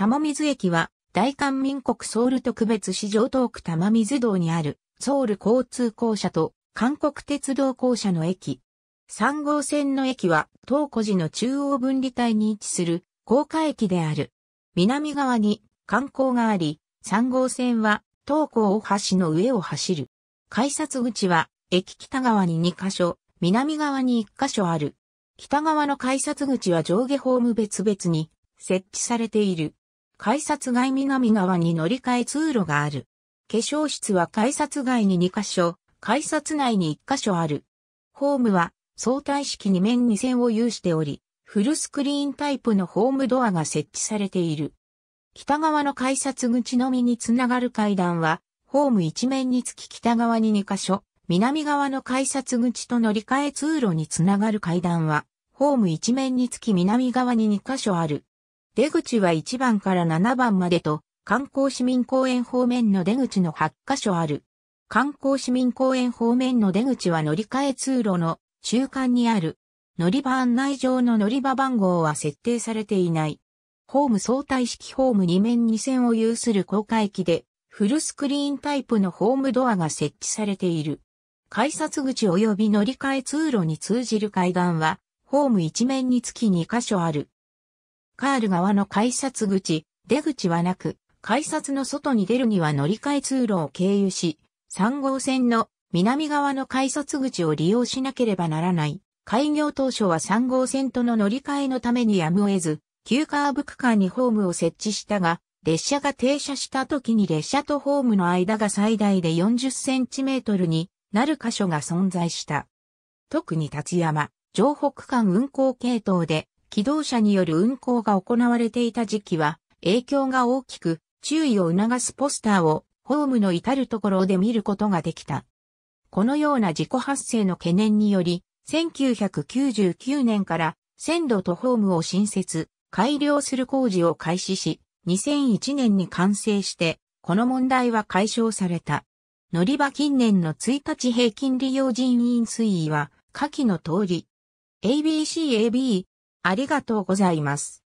玉水駅は、大韓民国ソウル特別市場東区玉水道にある、ソウル交通公社と韓国鉄道公社の駅。3号線の駅は、東古寺の中央分離帯に位置する、高架駅である。南側に観光があり、3号線は東高大橋の上を走る。改札口は駅北側に2カ所、南側に1カ所ある。北側の改札口は上下ホーム別々に設置されている。改札外南側に乗り換え通路がある。化粧室は改札外に2箇所、改札内に1箇所ある。ホームは相対式2面2線を有しており、フルスクリーンタイプのホームドアが設置されている。北側の改札口のみにつながる階段は、ホーム一面につき北側に2箇所、南側の改札口と乗り換え通路につながる階段は、ホーム一面につき南側に2箇所ある。出口は1番から7番までと、観光市民公園方面の出口の8カ所ある。観光市民公園方面の出口は乗り換え通路の中間にある。乗り場案内上の乗り場番号は設定されていない。ホーム相対式ホーム2面2線を有する高架駅で、フルスクリーンタイプのホームドアが設置されている。改札口及び乗り換え通路に通じる階段は、ホーム1面につき2箇所ある。カール側の改札口、出口はなく、改札の外に出るには乗り換え通路を経由し、3号線の南側の改札口を利用しなければならない。開業当初は3号線との乗り換えのためにやむを得ず、急カーブ区間にホームを設置したが、列車が停車した時に列車とホームの間が最大で40センチメートルになる箇所が存在した。特に立山、城北間運行系統で機動車による運行が行われていた時期は、影響が大きく、注意を促すポスターを、ホームの至るところで見ることができた。このような事故発生の懸念により、1999年から線路とホームを新設、改良する工事を開始し、2001年に完成して、この問題は解消された。乗り場近年の1日平均利用人員推移は、下記の通り、ABCAB ありがとうございます。